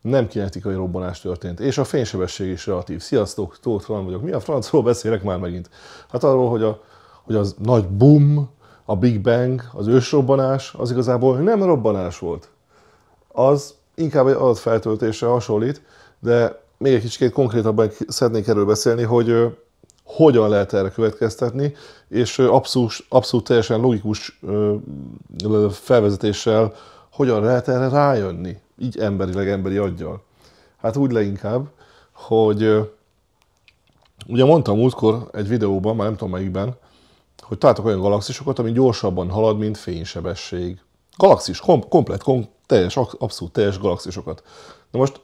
nem kinetikai robbanás történt, és a fénysebesség is relatív. Sziasztok, Tóth Roland vagyok. Mi a francról beszélek már megint? Hát arról, hogy, a, hogy az nagy boom, a Big Bang, az ősrobbanás, az igazából nem robbanás volt. Az inkább egy adatfeltöltésre hasonlít, de még egy kicsit konkrétabban szeretnék erről beszélni, hogy hogyan lehet erre következtetni, és abszolút, abszolút teljesen logikus felvezetéssel hogyan lehet erre rájönni így emberileg emberi aggyal? Hát úgy leinkább, hogy ugye mondtam múltkor egy videóban, már nem tudom melyikben, hogy találtak olyan galaxisokat, ami gyorsabban halad, mint fénysebesség. Galaxis, kom- komplet, kom- teljes, abszolút teljes galaxisokat. Na most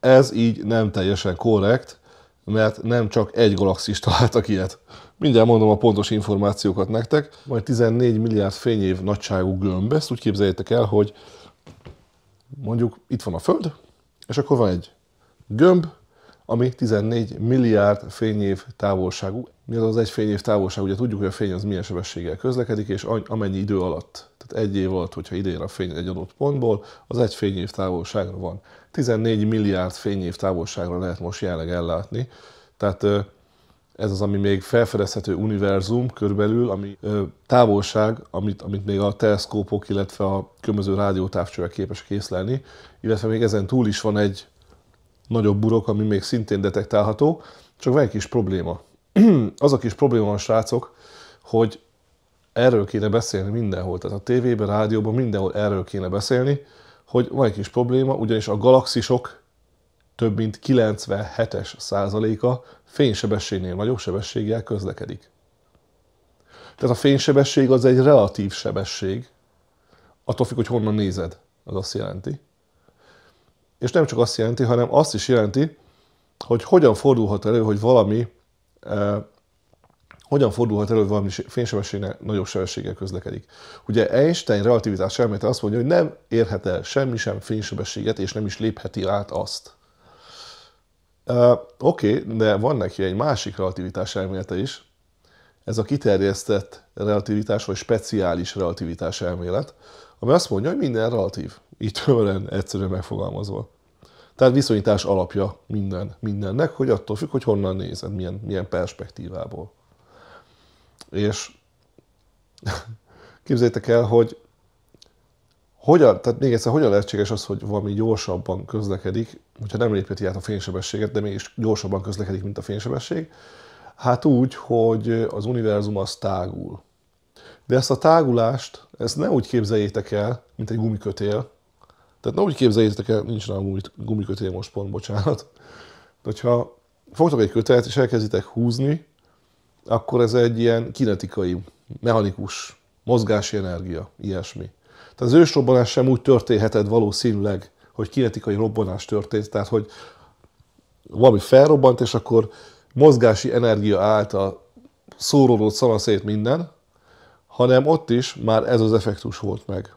ez így nem teljesen korrekt, mert nem csak egy galaxis találtak ilyet. Mindjárt mondom a pontos információkat nektek. Majd 14 milliárd fényév nagyságú gömb, ezt úgy képzeljétek el, hogy mondjuk itt van a Föld, és akkor van egy gömb, ami 14 milliárd fényév távolságú. Mi az az egy fényév távolság? Ugye tudjuk, hogy a fény az milyen sebességgel közlekedik, és amennyi idő alatt. Tehát egy év alatt, hogyha ide a fény egy adott pontból, az egy fényév távolságra van. 14 milliárd fényév távolságra lehet most jelenleg ellátni. Tehát ez az, ami még felfedezhető univerzum körülbelül, ami ö, távolság, amit, amit még a teleszkópok, illetve a különböző rádiótávcsövek képesek készlelni, illetve még ezen túl is van egy nagyobb burok, ami még szintén detektálható, csak van egy kis probléma. az a kis probléma van, srácok, hogy erről kéne beszélni mindenhol, tehát a tévében, rádióban, mindenhol erről kéne beszélni, hogy van egy kis probléma, ugyanis a galaxisok több mint 97-es százaléka fénysebességnél nagyobb sebességgel közlekedik. Tehát a fénysebesség az egy relatív sebesség, attól függ, hogy honnan nézed, az azt jelenti. És nem csak azt jelenti, hanem azt is jelenti, hogy hogyan fordulhat elő, hogy valami eh, hogyan fordulhat elő, hogy valami fénysebességnél nagyobb sebességgel közlekedik. Ugye Einstein relativitás elmélete azt mondja, hogy nem érhet el semmi sem fénysebességet, és nem is lépheti át azt. Uh, Oké, okay, de van neki egy másik relativitás elmélete is. Ez a kiterjesztett relativitás, vagy speciális relativitás elmélet, ami azt mondja, hogy minden relatív. Így tömören egyszerűen megfogalmazva. Tehát viszonyítás alapja minden, mindennek, hogy attól függ, hogy honnan nézed, milyen, milyen perspektívából. És képzeljétek el, hogy hogyan, tehát még egyszer, hogyan lehetséges az, hogy valami gyorsabban közlekedik, hogyha nem lépeti át a fénysebességet, de mégis gyorsabban közlekedik, mint a fénysebesség? Hát úgy, hogy az univerzum az tágul. De ezt a tágulást, ezt ne úgy képzeljétek el, mint egy gumikötél. Tehát ne úgy képzeljétek el, nincs rá gumikötél most pont, bocsánat. De hogyha fogtok egy kötelet és elkezditek húzni, akkor ez egy ilyen kinetikai, mechanikus, mozgási energia, ilyesmi. Tehát az ősrobbanás sem úgy történheted valószínűleg, hogy kinetikai robbanás történt, tehát hogy valami felrobbant, és akkor mozgási energia állt a szórólót, szanaszét, minden, hanem ott is már ez az effektus volt meg.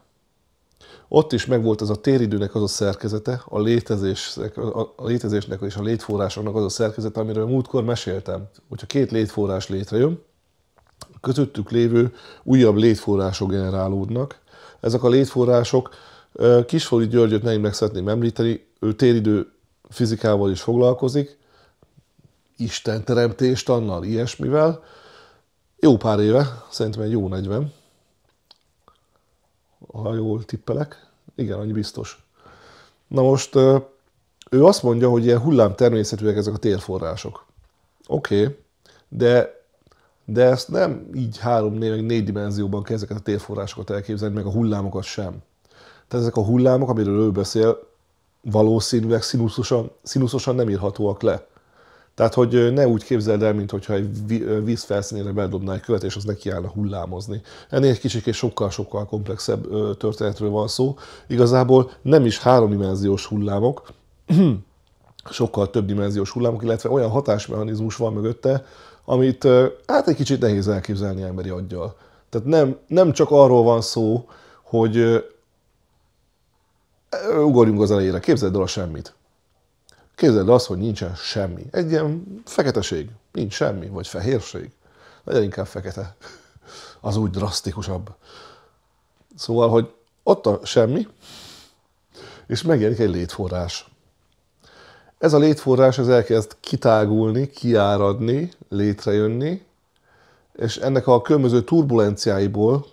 Ott is megvolt ez a téridőnek az a szerkezete, a, létezésnek, a létezésnek és a létforrásoknak az a szerkezete, amiről múltkor meséltem. Hogyha két létforrás létrejön, közöttük lévő újabb létforrások generálódnak. Ezek a létforrások Kisfoli Györgyöt megint meg szeretném említeni, ő téridő fizikával is foglalkozik, Isten teremtést annal, ilyesmivel. Jó pár éve, szerintem egy jó 40, ha jól tippelek. Igen, annyi biztos. Na most ő azt mondja, hogy ilyen hullám természetűek ezek a térforrások. Oké, okay, de, de ezt nem így három, négy, négy dimenzióban kell ezeket a térforrásokat elképzelni, meg a hullámokat sem. Tehát ezek a hullámok, amiről ő beszél, valószínűleg színuszosan, színuszosan nem írhatóak le. Tehát, hogy ne úgy képzeld el, mint hogyha egy vízfelszínére beldobná egy követ, és az neki állna hullámozni. Ennél egy kicsit sokkal-sokkal komplexebb történetről van szó. Igazából nem is háromdimenziós hullámok, sokkal többdimenziós hullámok, illetve olyan hatásmechanizmus van mögötte, amit hát egy kicsit nehéz elképzelni emberi aggyal. Tehát nem, nem csak arról van szó, hogy ugorjunk az elejére, képzeld el a semmit. Képzeld el azt, hogy nincsen semmi. Egy ilyen feketeség, nincs semmi, vagy fehérség. Legyen inkább fekete. Az úgy drasztikusabb. Szóval, hogy ott a semmi, és megjelenik egy létforrás. Ez a létforrás ez elkezd kitágulni, kiáradni, létrejönni, és ennek a különböző turbulenciáiból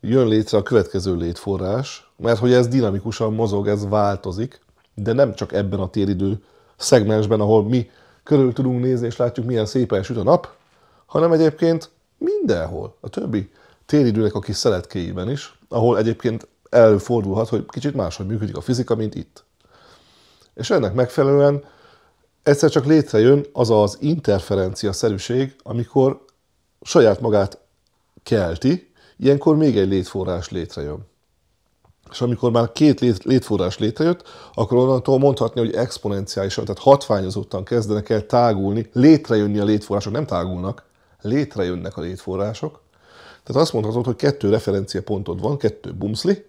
jön létre a következő létforrás, mert hogy ez dinamikusan mozog, ez változik, de nem csak ebben a téridő szegmensben, ahol mi körül tudunk nézni és látjuk, milyen szépen süt a nap, hanem egyébként mindenhol, a többi téridőnek a kis szeletkéiben is, ahol egyébként előfordulhat, hogy kicsit máshogy működik a fizika, mint itt. És ennek megfelelően egyszer csak létrejön az az interferencia szerűség, amikor saját magát kelti, ilyenkor még egy létforrás létrejön és amikor már két lét, létforrás létrejött, akkor onnantól mondhatni, hogy exponenciálisan, tehát hatványozottan kezdenek el tágulni, létrejönni a létforrások, nem tágulnak, létrejönnek a létforrások. Tehát azt mondhatod, hogy kettő referencia pontod van, kettő bumszli,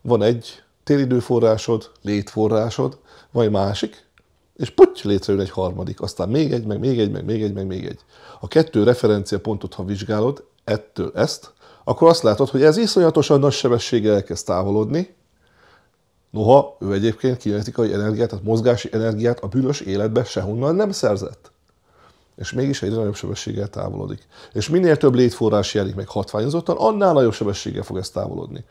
van egy téridőforrásod, létforrásod, van egy másik, és puty, létrejön egy harmadik, aztán még egy, meg még egy, meg még egy, meg még egy. A kettő referencia pontot, ha vizsgálod, ettől ezt, akkor azt látod, hogy ez iszonyatosan nagy sebességgel elkezd távolodni, noha ő egyébként kinetikai energiát, tehát mozgási energiát a bűnös életbe sehonnan nem szerzett. És mégis egyre nagyobb sebességgel távolodik. És minél több létforrás jelik meg hatványozottan, annál nagyobb sebességgel fog ez távolodni.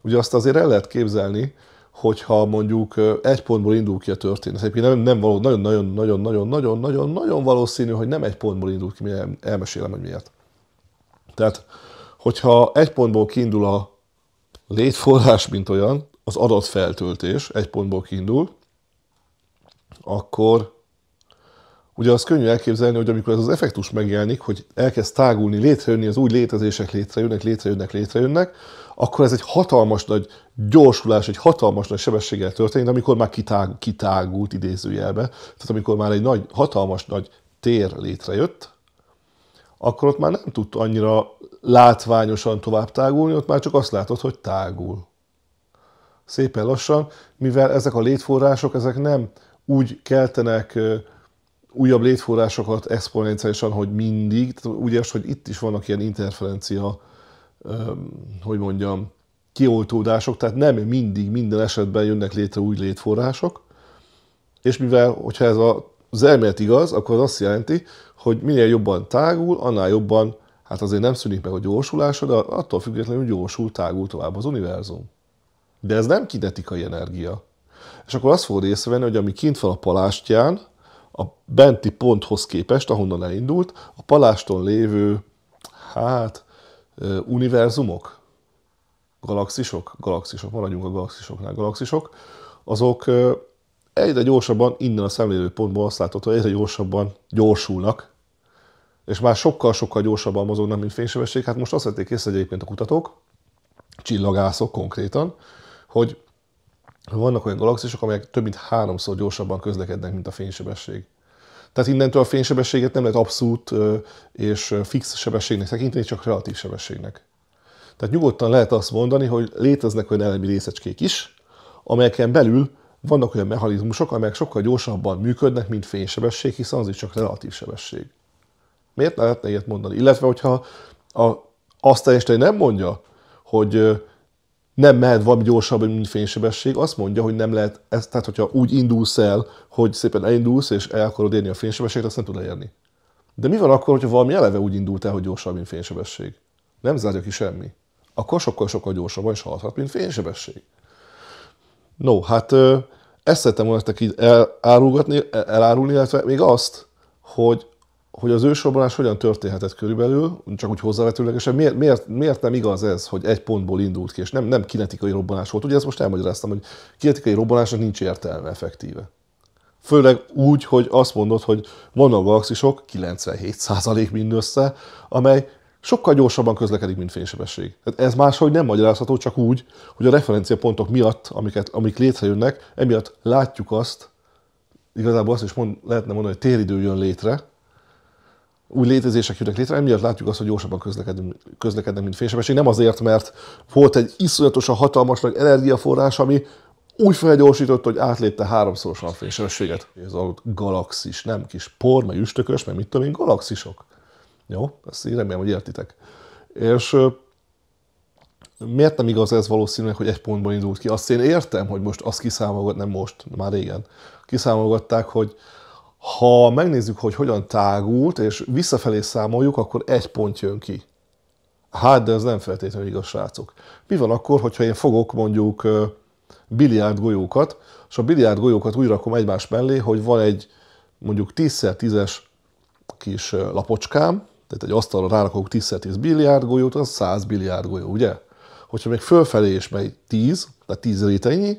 Ugye azt azért el lehet képzelni, hogyha mondjuk egy pontból indul ki a történet. Egyébként nem, nem való, nagyon, nagyon, nagyon, nagyon, nagyon, nagyon, nagyon valószínű, hogy nem egy pontból indul ki, mi elmesélem, hogy miért. Tehát hogyha egy pontból kiindul a létforrás, mint olyan, az adatfeltöltés egy pontból kiindul, akkor ugye az könnyű elképzelni, hogy amikor ez az effektus megjelenik, hogy elkezd tágulni, létrejönni, az új létezések létrejönnek, létrejönnek, létrejönnek, akkor ez egy hatalmas nagy gyorsulás, egy hatalmas nagy sebességgel történik, de amikor már kitágult idézőjelbe, tehát amikor már egy nagy, hatalmas nagy tér létrejött, akkor ott már nem tud annyira látványosan tovább tágulni, ott már csak azt látod, hogy tágul. Szépen lassan, mivel ezek a létforrások, ezek nem úgy keltenek újabb létforrásokat exponenciálisan, hogy mindig, tehát az, hogy itt is vannak ilyen interferencia, hogy mondjam, kioltódások, tehát nem mindig minden esetben jönnek létre új létforrások, és mivel, hogyha ez a az elmélet igaz, akkor azt jelenti, hogy minél jobban tágul, annál jobban, hát azért nem szűnik meg a gyorsulása, de attól függetlenül gyorsul, tágul tovább az univerzum. De ez nem kinetikai energia. És akkor azt fogod észrevenni, hogy ami kint van a palástján, a benti ponthoz képest, ahonnan elindult, a paláston lévő, hát, univerzumok, galaxisok, galaxisok, maradjunk a galaxisoknál, galaxisok, azok egyre gyorsabban, innen a szemlélő pontból azt látod, hogy egyre gyorsabban gyorsulnak, és már sokkal-sokkal gyorsabban mozognak, mint fénysebesség. Hát most azt vették észre egyébként a kutatók, csillagászok konkrétan, hogy vannak olyan galaxisok, amelyek több mint háromszor gyorsabban közlekednek, mint a fénysebesség. Tehát innentől a fénysebességet nem lehet abszolút és fix sebességnek tekinteni, csak relatív sebességnek. Tehát nyugodtan lehet azt mondani, hogy léteznek olyan elemi részecskék is, amelyeken belül vannak olyan mechanizmusok, amelyek sokkal gyorsabban működnek, mint fénysebesség, hiszen az is csak relatív sebesség. Miért lehetne ilyet mondani? Illetve, hogyha a, azt Einstein nem mondja, hogy nem mehet valami gyorsabban, mint fénysebesség, azt mondja, hogy nem lehet, ez, tehát hogyha úgy indulsz el, hogy szépen elindulsz, és el akarod érni a fénysebességet, azt nem tud elérni. De mi van akkor, hogyha valami eleve úgy indult el, hogy gyorsabb, mint fénysebesség? Nem zárja ki semmi. Akkor sokkal-sokkal gyorsabban is haladhat, mint fénysebesség. No, hát ezt szerettem volna nektek elárulgatni, e, elárulni, illetve még azt, hogy, hogy az ősorbanás hogyan történhetett körülbelül, csak úgy hozzávetőlegesen, miért, miért, miért nem igaz ez, hogy egy pontból indult ki, és nem, nem kinetikai robbanás volt. Ugye ezt most elmagyaráztam, hogy kinetikai robbanásnak nincs értelme effektíve. Főleg úgy, hogy azt mondod, hogy vannak galaxisok, 97% mindössze, amely sokkal gyorsabban közlekedik, mint fénysebesség. Tehát ez máshogy nem magyarázható, csak úgy, hogy a referenciapontok miatt, amiket, amik létrejönnek, emiatt látjuk azt, igazából azt is mond, lehetne mondani, hogy téridő jön létre, új létezések jönnek létre, emiatt látjuk azt, hogy gyorsabban közlekedünk, közlekednek, mint fénysebesség. Nem azért, mert volt egy iszonyatosan hatalmas nagy energiaforrás, ami úgy felgyorsított, hogy átlépte háromszorosan a fénysebességet. Ez a galaxis, nem kis por, meg üstökös, meg mit tudom én, galaxisok. Jó? Ezt így remélem, hogy értitek. És miért nem igaz ez valószínűleg, hogy egy pontban indult ki? Azt én értem, hogy most azt kiszámolgat, nem most, már régen, kiszámolgatták, hogy ha megnézzük, hogy hogyan tágult, és visszafelé számoljuk, akkor egy pont jön ki. Hát, de ez nem feltétlenül igaz, srácok. Mi van akkor, hogyha én fogok mondjuk biliárd golyókat, és a biliárd golyókat úgy rakom egymás mellé, hogy van egy mondjuk 10x10-es kis lapocskám, tehát egy asztalra rárakok 10 10 billiárd golyót, az 100 billiárd golyó, ugye? Hogyha még fölfelé is megy 10, tehát 10 rétegnyi,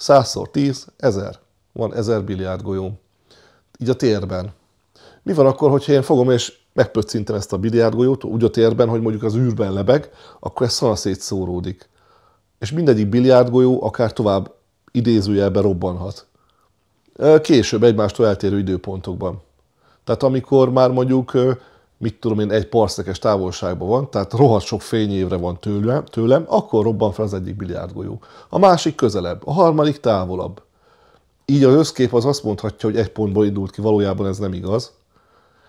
100-szor 10, 1000. Van 1000 billiárd golyó. Így a térben. Mi van akkor, hogyha én fogom és megpöccintem ezt a billiárd golyót úgy a térben, hogy mondjuk az űrben lebeg, akkor ez szanaszét szóródik. És mindegyik billiárd golyó akár tovább idézőjelbe robbanhat. Később egymástól eltérő időpontokban. Tehát amikor már mondjuk mit tudom én, egy parszekes távolságban van, tehát rohadt sok fényévre van tőlem, tőlem, akkor robban fel az egyik biliárdgolyó. A másik közelebb, a harmadik távolabb. Így az összkép az azt mondhatja, hogy egy pontból indult ki, valójában ez nem igaz.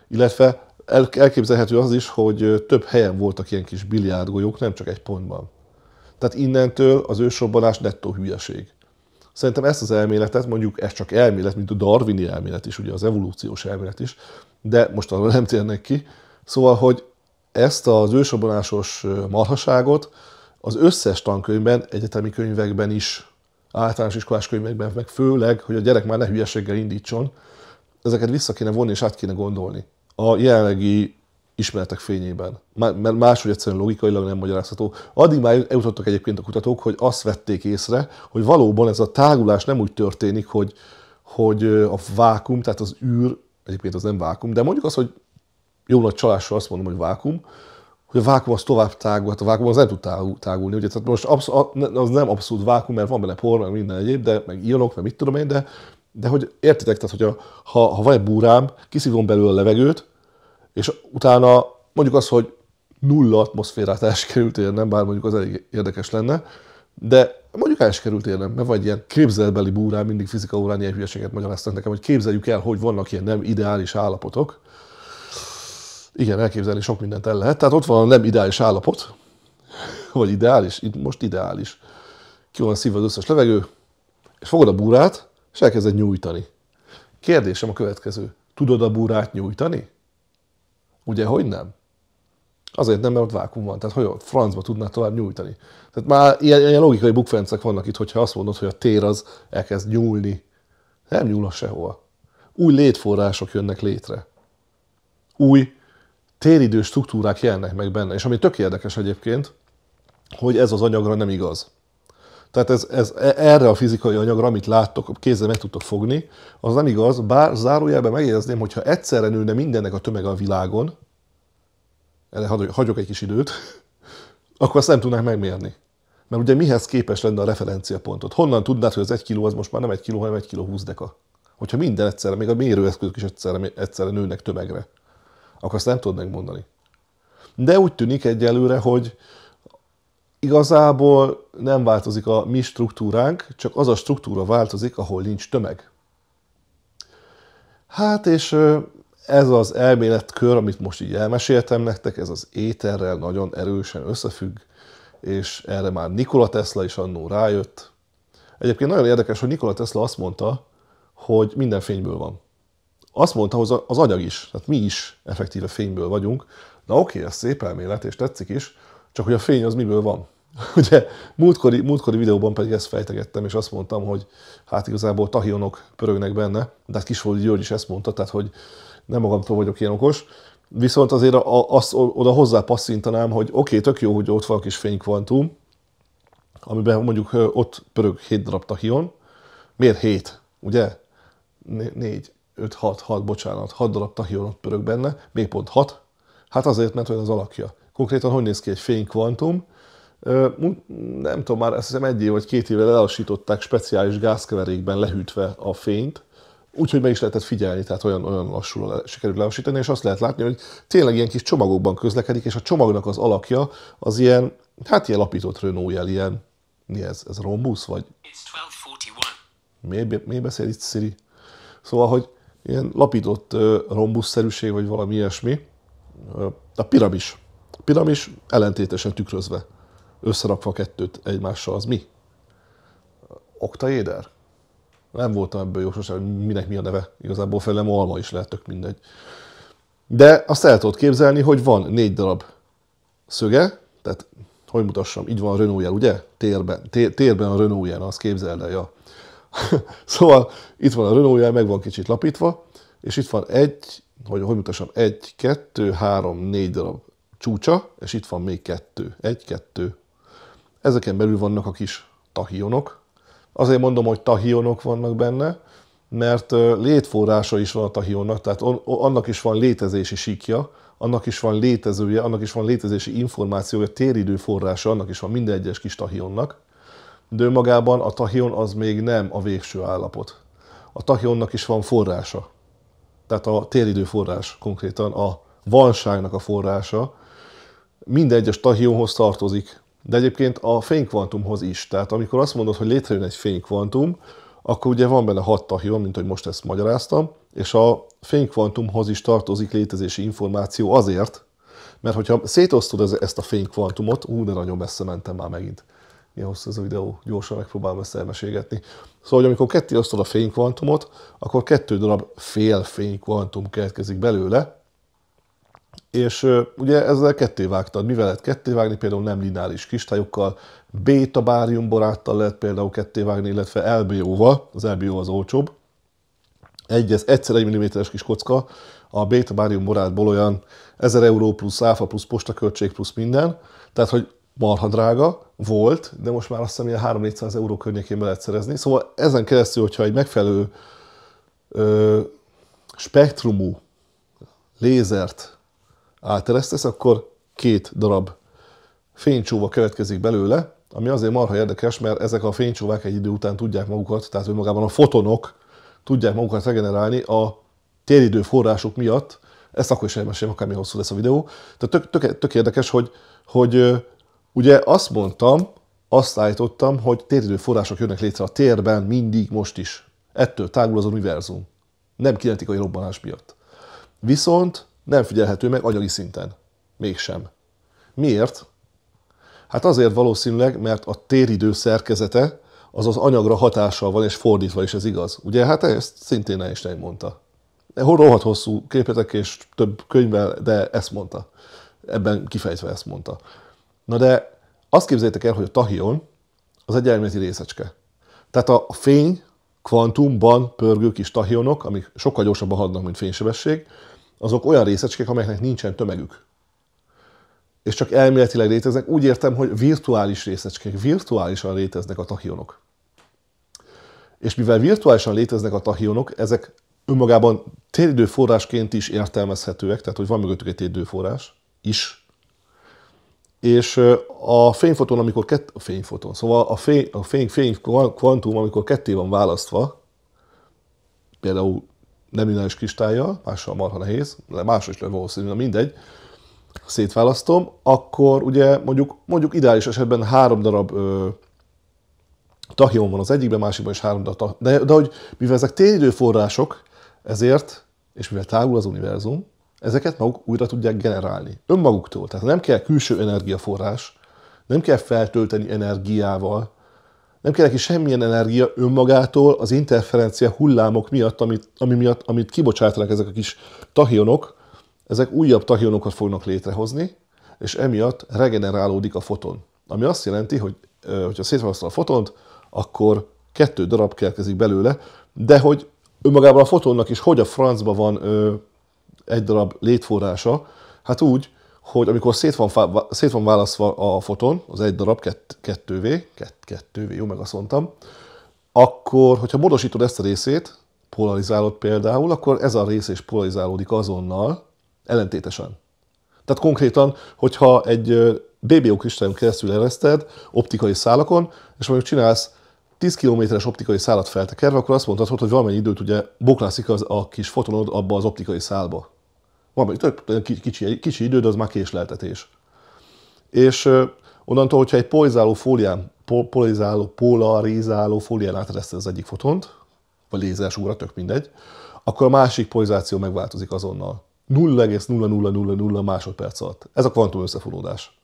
Illetve elképzelhető az is, hogy több helyen voltak ilyen kis biliárdgolyók, nem csak egy pontban. Tehát innentől az ősrobbanás nettó hülyeség. Szerintem ezt az elméletet, mondjuk ez csak elmélet, mint a darwini elmélet is, ugye az evolúciós elmélet is, de most arra nem térnek ki. Szóval, hogy ezt az ősabbanásos marhaságot az összes tankönyvben, egyetemi könyvekben is, általános iskolás könyvekben, meg főleg, hogy a gyerek már ne hülyeséggel indítson, ezeket vissza kéne vonni és át kéne gondolni. A jelenlegi ismeretek fényében. Mert máshogy egyszerűen logikailag nem magyarázható. Addig már eljutottak egyébként a kutatók, hogy azt vették észre, hogy valóban ez a tágulás nem úgy történik, hogy, hogy a vákum, tehát az űr, egyébként az nem vákum, de mondjuk az, hogy jó nagy csalással azt mondom, hogy vákum, hogy a vákum az tovább tágul, hát a vákum az nem tud tágulni, ugye, tehát most absz- az nem abszolút vákum, mert van benne por, meg minden egyéb, de meg ionok, meg mit tudom én, de, de hogy értitek, tehát hogy a, ha, ha van egy búrám, kiszívom belőle a levegőt, és utána mondjuk az, hogy nulla atmoszférát el érnem, bár mondjuk az elég érdekes lenne, de mondjuk el érnem, mert vagy ilyen képzelbeli búrán, mindig fizika órán ilyen hülyeséget magyaráztak nekem, hogy képzeljük el, hogy vannak ilyen nem ideális állapotok. Igen, elképzelni sok mindent el lehet. Tehát ott van a nem ideális állapot, vagy ideális, itt most ideális. Ki van szívva az összes levegő, és fogod a búrát, és elkezded nyújtani. Kérdésem a következő. Tudod a búrát nyújtani? Ugye, hogy nem? Azért nem, mert ott vákum van. Tehát hogy a francba tudná tovább nyújtani? Tehát már ilyen, ilyen logikai bukfencek vannak itt, hogyha azt mondod, hogy a tér az elkezd nyúlni. Nem nyúl a sehova. Új létforrások jönnek létre. Új téridő struktúrák jelennek meg benne. És ami tök érdekes egyébként, hogy ez az anyagra nem igaz. Tehát ez, ez, e, erre a fizikai anyagra, amit láttok, kézzel meg tudtok fogni, az nem igaz, bár zárójelben megjegyezném, hogyha egyszerre nőne mindennek a tömege a világon, erre hagyok egy kis időt, akkor azt nem tudnánk megmérni. Mert ugye mihez képes lenne a referenciapontot? Honnan tudnád, hogy az egy kiló az most már nem egy kiló, hanem egy kiló húsz deka? Hogyha minden egyszerre, még a mérőeszközök is egyszerre, egyszerre nőnek tömegre, akkor azt nem tudnánk megmondani. De úgy tűnik egyelőre, hogy, Igazából nem változik a mi struktúránk, csak az a struktúra változik, ahol nincs tömeg. Hát és ez az elméletkör, amit most így elmeséltem nektek, ez az éterrel nagyon erősen összefügg, és erre már Nikola Tesla is annó rájött. Egyébként nagyon érdekes, hogy Nikola Tesla azt mondta, hogy minden fényből van. Azt mondta, hogy az anyag is, tehát mi is effektíve fényből vagyunk. Na oké, ez szép elmélet, és tetszik is, csak hogy a fény az miből van. Ugye múltkori, múltkori videóban pedig ezt fejtegettem, és azt mondtam, hogy hát igazából tahionok pörögnek benne, de hát Kisfaludi György is ezt mondta, tehát hogy nem magamtól vagyok ilyen okos, Viszont azért a, azt oda hozzá passzintanám, hogy oké, okay, tök jó, hogy ott van a kis fénykvantum, amiben mondjuk ott pörög 7 darab tahion. Miért 7? Ugye? 4, 5, 6, 6, bocsánat, 6 darab tahion ott pörög benne, még pont 6. Hát azért, mert olyan az alakja konkrétan hogy néz ki egy fénykvantum. Nem tudom, már azt hiszem egy év vagy két éve lelassították speciális gázkeverékben lehűtve a fényt, úgyhogy meg is lehetett figyelni, tehát olyan, olyan lassul sikerült lelassítani, és azt lehet látni, hogy tényleg ilyen kis csomagokban közlekedik, és a csomagnak az alakja az ilyen, hát ilyen lapított Renault-jel, ilyen, mi ez, ez rombusz, vagy? Miért, miért beszél itt Siri? Szóval, hogy ilyen lapított rombuszszerűség, vagy valami ilyesmi, a piramis piramis ellentétesen tükrözve, összerakva kettőt egymással, az mi? Oktaéder? Nem voltam ebből jó sosem, minek mi a neve. Igazából felem alma is lehet, tök mindegy. De azt el tudod képzelni, hogy van négy darab szöge, tehát hogy mutassam, így van a renault ugye? Térben, térben a renault azt képzeld el, ja. szóval itt van a renault meg van kicsit lapítva, és itt van egy, hogy, hogy mutassam, egy, kettő, három, négy darab csúcsa, és itt van még kettő. Egy, kettő. Ezeken belül vannak a kis tahionok. Azért mondom, hogy tahionok vannak benne, mert létforrása is van a tahionnak, tehát annak is van létezési síkja, annak is van létezője, annak is van létezési információja, téridő forrása, annak is van minden egyes kis tahionnak, de önmagában a tahion az még nem a végső állapot. A tahionnak is van forrása, tehát a téridő forrás konkrétan, a vanságnak a forrása, minden egyes tahiónhoz tartozik, de egyébként a fénykvantumhoz is. Tehát amikor azt mondod, hogy létrejön egy fénykvantum, akkor ugye van benne hat tahion, mint hogy most ezt magyaráztam, és a fénykvantumhoz is tartozik létezési információ azért, mert hogyha szétosztod ezt a fénykvantumot, ú, de nagyon messze mentem már megint. Milyen hosszú ez a videó, gyorsan megpróbálom ezt elmeségetni. Szóval, hogy amikor ketté osztod a fénykvantumot, akkor kettő darab fél fénykvantum keletkezik belőle, és ugye ezzel kettévágtad. Mivel lehet kettévágni? Például nem lineáris béta beta boráttal lehet például kettévágni, illetve LBO-val, az LBO az olcsóbb. Egy, ez egyszer egy milliméteres kis kocka, a beta borátból olyan 1000 euró plusz áfa plusz postaköltség plusz minden, tehát hogy marha drága volt, de most már azt hiszem ilyen 3-400 euró környékén be lehet szerezni. Szóval ezen keresztül, hogyha egy megfelelő ö, spektrumú lézert áteresztesz, akkor két darab fénycsóva következik belőle, ami azért marha érdekes, mert ezek a fénycsóvák egy idő után tudják magukat, tehát önmagában a fotonok tudják magukat regenerálni a téridő források miatt, ezt akkor is elmesélem, akármi hosszú lesz a videó. Tehát tök, tök, tök érdekes, hogy, hogy ugye azt mondtam, azt állítottam, hogy téridő források jönnek létre a térben mindig, most is. Ettől tágul az univerzum. Nem kinetikai robbanás miatt. Viszont nem figyelhető meg anyagi szinten. Mégsem. Miért? Hát azért valószínűleg, mert a téridő szerkezete az az anyagra hatással van, és fordítva is ez igaz. Ugye, hát ezt szintén Einstein mondta. E, rohadt hosszú képetek és több könyvvel, de ezt mondta. Ebben kifejtve ezt mondta. Na de azt képzeljétek el, hogy a tahion az egy elméleti részecske. Tehát a fény kvantumban pörgő kis tahionok, amik sokkal gyorsabban hadnak, mint fénysebesség, azok olyan részecskék, amelyeknek nincsen tömegük. És csak elméletileg léteznek. Úgy értem, hogy virtuális részecskék, virtuálisan léteznek a tahionok. És mivel virtuálisan léteznek a tahionok, ezek önmagában téridőforrásként is értelmezhetőek, tehát hogy van mögöttük egy téridőforrás is. És a fényfoton, amikor kett, a fényfoton, szóval a fény, a fény, fény kvantum, amikor ketté van választva, például nem lineáris kristályjal, mással marha nehéz, de máshol is lő valószínűleg, mindegy, szétválasztom, akkor ugye mondjuk, mondjuk ideális esetben három darab ö, tahion van az egyikben, másikban is három darab tahion. De, de hogy mivel ezek források, ezért, és mivel távol az univerzum, ezeket maguk újra tudják generálni. Önmaguktól. Tehát nem kell külső energiaforrás, nem kell feltölteni energiával nem kell neki semmilyen energia önmagától az interferencia hullámok miatt, amit, ami miatt, amit kibocsátanak ezek a kis tahionok, ezek újabb tahionokat fognak létrehozni, és emiatt regenerálódik a foton. Ami azt jelenti, hogy hogyha szétválasztod a fotont, akkor kettő darab kerkezik belőle, de hogy önmagában a fotonnak is hogy a francba van ö, egy darab létforrása, hát úgy, hogy amikor szét van, szét van választva a foton, az egy darab, kett, kettővé, kett, kettővé, jó, meg azt mondtam, akkor, hogyha módosítod ezt a részét, polarizálod például, akkor ez a rész is polarizálódik azonnal, ellentétesen. Tehát konkrétan, hogyha egy BBO kristályon keresztül ereszted optikai szálakon, és mondjuk csinálsz 10 kilométeres optikai szálat feltekerve, akkor azt mondhatod, hogy valamennyi időt ugye boklászik az a kis fotonod abba az optikai szálba. Van még több, kicsi, kicsi idő, de az már késleltetés. És onnantól, hogyha egy polarizáló fólián, polarizáló, polarizáló fólián átreszted az egyik fotont, vagy lézersúra, tök mindegy, akkor a másik polarizáció megváltozik azonnal. 0,0000 másodperc alatt. Ez a kvantum összefonódás.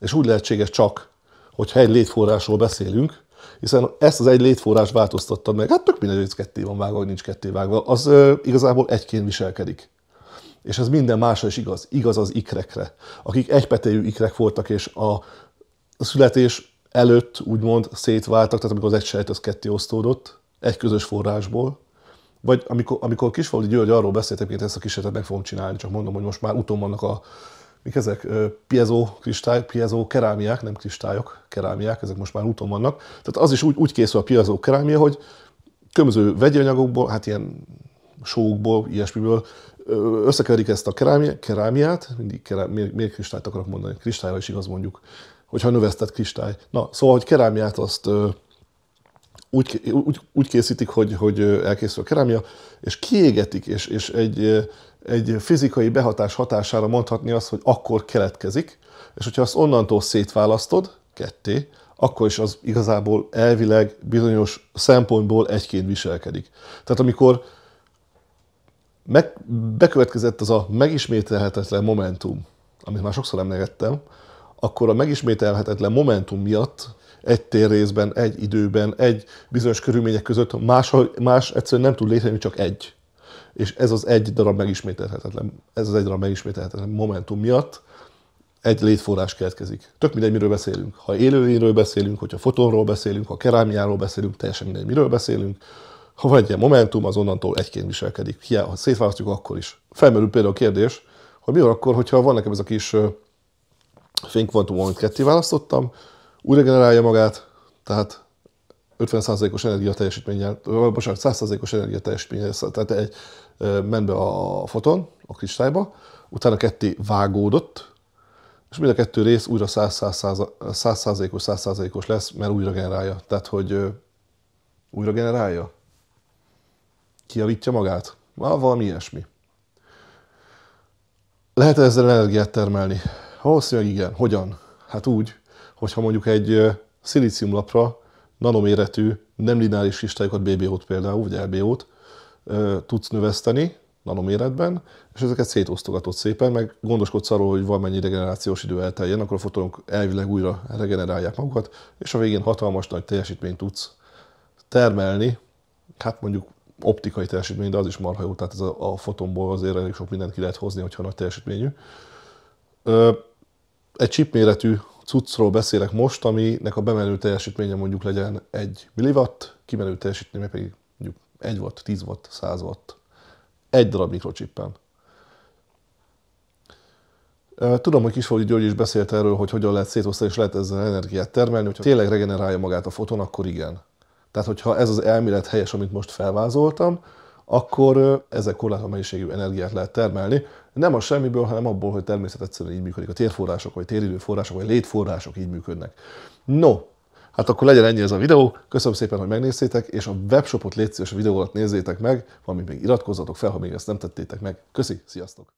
És úgy lehetséges csak, hogyha egy létforrásról beszélünk, hiszen ezt az egy létforrás változtatta meg, hát tök mindegy, hogy ez ketté van vágva, vagy nincs ketté vágva, az ö, igazából egyként viselkedik. És ez minden másra is igaz. Igaz az ikrekre, akik egypetejű ikrek voltak, és a születés előtt úgymond szétváltak, tehát amikor az egy sejt az ketté osztódott, egy közös forrásból, vagy amikor, amikor Kisfaludi György arról beszélt, hogy ezt a kísérletet meg fogom csinálni, csak mondom, hogy most már utom vannak a, mik ezek, piezo kristály, piezo kerámiák, nem kristályok, kerámiák, ezek most már úton vannak. Tehát az is úgy, úgy készül a piezo kerámia, hogy kömző vegyi anyagokból, hát ilyen sókból, ilyesmiből összekeverik ezt a kerámia, kerámiát, mindig kerám, miért kristályt akarok mondani, kristályra is igaz mondjuk, hogyha növesztett kristály. Na, szóval, hogy kerámiát azt úgy, úgy, úgy készítik, hogy, hogy elkészül a kerámia, és kiégetik, és, és egy, egy fizikai behatás hatására mondhatni azt, hogy akkor keletkezik, és hogyha azt onnantól szétválasztod, ketté, akkor is az igazából elvileg bizonyos szempontból egyként viselkedik. Tehát amikor meg, bekövetkezett az a megismételhetetlen momentum, amit már sokszor emlegettem, akkor a megismételhetetlen momentum miatt egy térrészben, egy időben, egy bizonyos körülmények között más, más egyszerűen nem tud létrejönni, csak egy. És ez az egy darab megismételhetetlen, ez az egy darab megismételhetetlen momentum miatt egy létforrás keletkezik. Tök mindegy, miről beszélünk. Ha élőlényről beszélünk, hogyha fotonról beszélünk, ha kerámiáról beszélünk, teljesen mindegy, miről beszélünk ha van egy ilyen momentum, az onnantól egyként viselkedik. Hiába, ha szétválasztjuk, akkor is. Felmerül például a kérdés, hogy mi van akkor, hogyha van nekem ez a kis fénykvantum, amit ketté választottam, újra generálja magát, tehát 50%-os energia teljesítménnyel, bocsánat, 100%-os energia teljesítménnyel, tehát egy ment be a foton a kristályba, utána ketté vágódott, és mind a kettő rész újra 100%-os 100%-os lesz, mert újra generálja. Tehát, hogy újra generálja? kiavítja magát? Van valami ilyesmi. Lehet -e ezzel energiát termelni? Valószínűleg igen. Hogyan? Hát úgy, hogyha mondjuk egy szilíciumlapra nanoméretű, nem lineáris kristályokat, BBO-t például, vagy LBO-t tudsz növeszteni nanoméretben, és ezeket szétosztogatod szépen, meg gondoskodsz arról, hogy valamennyi regenerációs idő elteljen, akkor a fotonok elvileg újra regenerálják magukat, és a végén hatalmas nagy teljesítményt tudsz termelni, hát mondjuk optikai teljesítmény, de az is marha jó, tehát ez a, a fotomból azért elég sok mindent ki lehet hozni, hogyha nagy teljesítményű. Ö, egy chip méretű cuccról beszélek most, aminek a bemenő teljesítménye mondjuk legyen 1 milliwatt, kimenő teljesítménye pedig mondjuk 1 watt, 10 watt, 100 watt. Egy darab mikrocsippen. Tudom, hogy Kisfogyi György is beszélt erről, hogy hogyan lehet szétosztani, és lehet ezzel energiát termelni. Hogyha tényleg regenerálja magát a foton, akkor igen. Tehát, hogyha ez az elmélet helyes, amit most felvázoltam, akkor ezek korlátlan mennyiségű energiát lehet termelni, nem a semmiből, hanem abból, hogy természet egyszerűen így működik, a térforrások, vagy téridőforrások, vagy létforrások így működnek. No, hát akkor legyen ennyi ez a videó, köszönöm szépen, hogy megnéztétek, és a webshopot légy szíves videó alatt nézzétek meg, valamint még iratkozzatok fel, ha még ezt nem tettétek meg. Köszi, sziasztok!